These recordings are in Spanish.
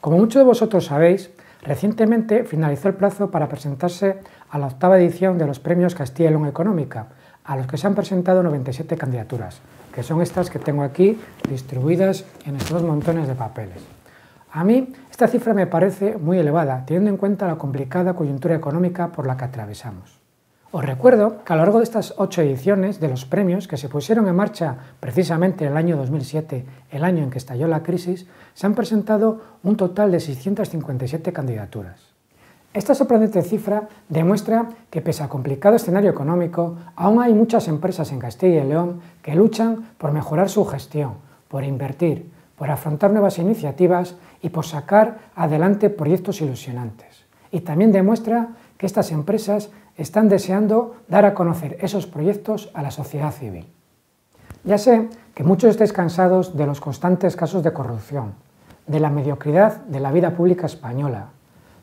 Como muchos de vosotros sabéis, recientemente finalizó el plazo para presentarse a la octava edición de los premios Castilla y Económica, a los que se han presentado 97 candidaturas, que son estas que tengo aquí distribuidas en estos montones de papeles. A mí esta cifra me parece muy elevada, teniendo en cuenta la complicada coyuntura económica por la que atravesamos. Os recuerdo que a lo largo de estas ocho ediciones de los premios que se pusieron en marcha precisamente en el año 2007, el año en que estalló la crisis, se han presentado un total de 657 candidaturas. Esta sorprendente cifra demuestra que pese a complicado escenario económico, aún hay muchas empresas en Castilla y León que luchan por mejorar su gestión, por invertir, por afrontar nuevas iniciativas y por sacar adelante proyectos ilusionantes. Y también demuestra que estas empresas están deseando dar a conocer esos proyectos a la sociedad civil. Ya sé que muchos estáis cansados de los constantes casos de corrupción, de la mediocridad de la vida pública española,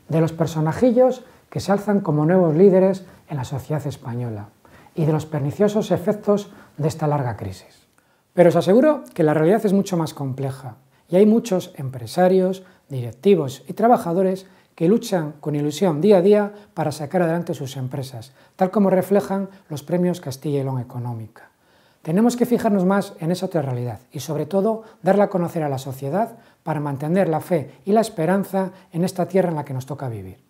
de los personajillos que se alzan como nuevos líderes en la sociedad española y de los perniciosos efectos de esta larga crisis. Pero os aseguro que la realidad es mucho más compleja y hay muchos empresarios, directivos y trabajadores que luchan con ilusión día a día para sacar adelante sus empresas, tal como reflejan los premios Castilla y León Económica. Tenemos que fijarnos más en esa otra realidad y sobre todo darla a conocer a la sociedad para mantener la fe y la esperanza en esta tierra en la que nos toca vivir.